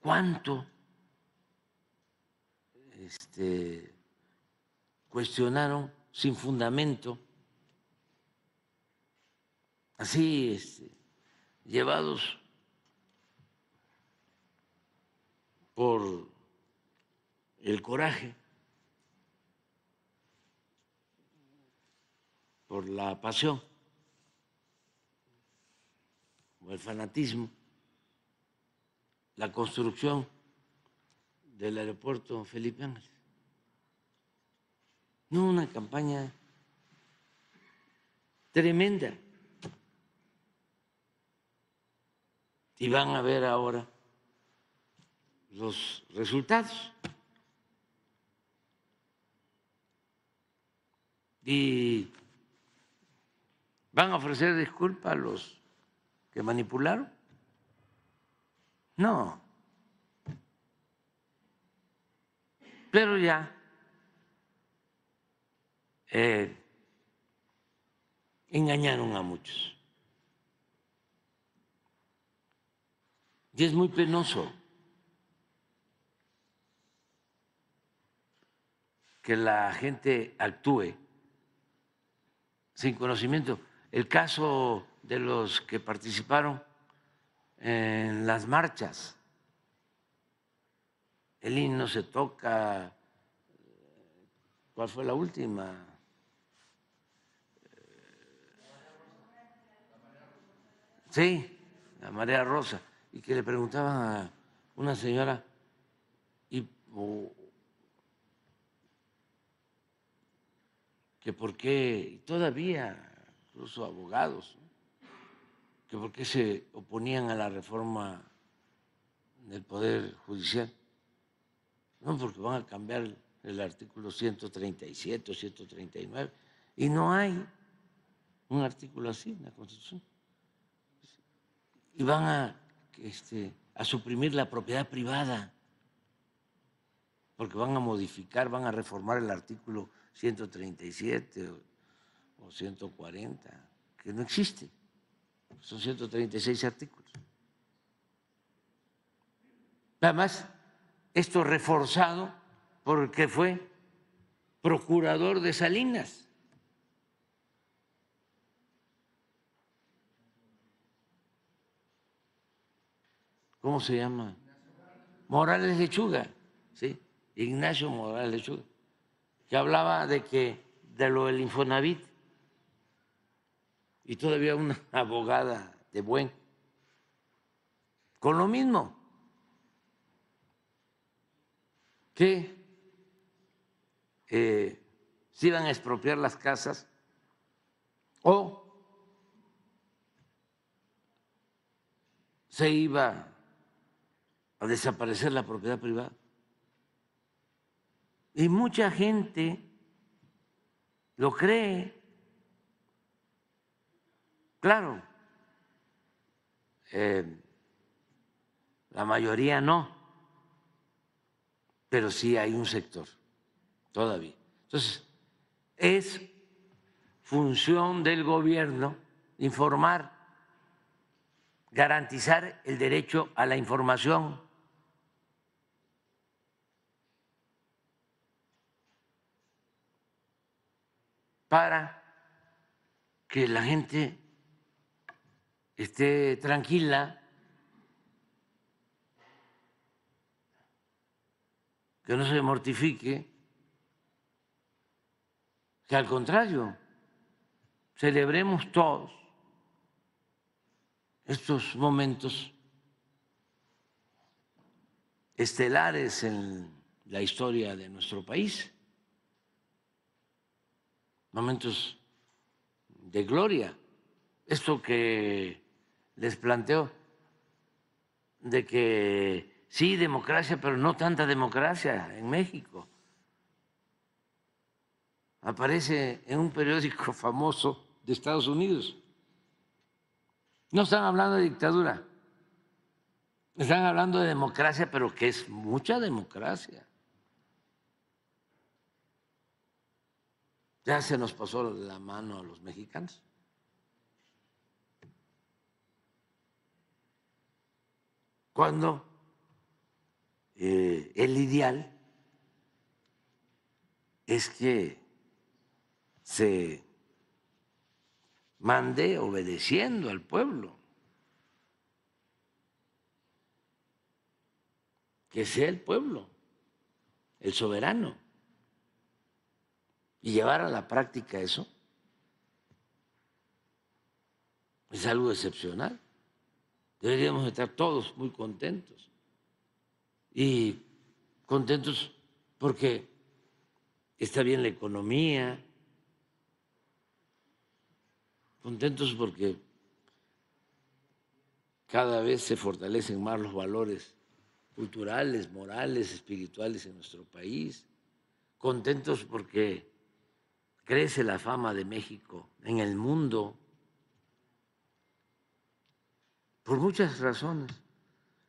¿Cuánto este, cuestionaron sin fundamento? Así, este, llevados por el coraje, por la pasión o el fanatismo la construcción del aeropuerto Felipe Ángeles. No, una campaña tremenda. Y van a ver ahora los resultados. Y van a ofrecer disculpas a los que manipularon. No. Pero ya eh, engañaron a muchos. Y es muy penoso que la gente actúe sin conocimiento. El caso de los que participaron en las marchas. El himno se toca. Eh, ¿Cuál fue la última? Eh, sí, la marea rosa. Y que le preguntaban a una señora, y, que por qué, todavía, incluso abogados, que por qué se oponían a la reforma del Poder Judicial. No, porque van a cambiar el artículo 137 o 139. Y no hay un artículo así en la Constitución. Y van a, este, a suprimir la propiedad privada, porque van a modificar, van a reformar el artículo 137 o 140, que no existe son 136 artículos. Además, esto reforzado porque fue procurador de Salinas. ¿Cómo se llama? Morales Lechuga, ¿sí? Ignacio Morales Lechuga, que hablaba de que de lo del Infonavit y todavía una abogada de buen. Con lo mismo. Que eh, se iban a expropiar las casas o se iba a desaparecer la propiedad privada. Y mucha gente lo cree. Claro, eh, la mayoría no, pero sí hay un sector todavía. Entonces, es función del gobierno informar, garantizar el derecho a la información. para que la gente esté tranquila, que no se mortifique, que al contrario, celebremos todos estos momentos estelares en la historia de nuestro país, momentos de gloria, esto que les planteó de que sí, democracia, pero no tanta democracia en México. Aparece en un periódico famoso de Estados Unidos. No están hablando de dictadura, están hablando de democracia, pero que es mucha democracia. Ya se nos pasó la mano a los mexicanos. cuando eh, el ideal es que se mande obedeciendo al pueblo, que sea el pueblo, el soberano, y llevar a la práctica eso es algo excepcional deberíamos estar todos muy contentos. Y contentos porque está bien la economía, contentos porque cada vez se fortalecen más los valores culturales, morales, espirituales en nuestro país, contentos porque crece la fama de México en el mundo por muchas razones.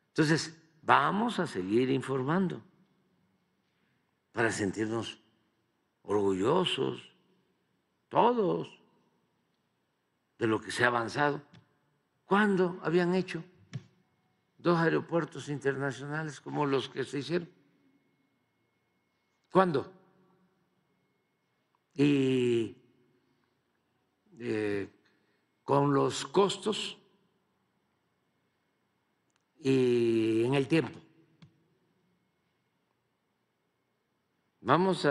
Entonces, vamos a seguir informando para sentirnos orgullosos, todos, de lo que se ha avanzado. ¿Cuándo habían hecho dos aeropuertos internacionales como los que se hicieron? ¿Cuándo? Y eh, con los costos y en el tiempo. Vamos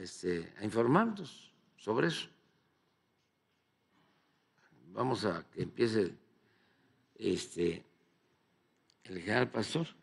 este, a, informarnos sobre eso. Vamos a que empiece este, el general Pastor.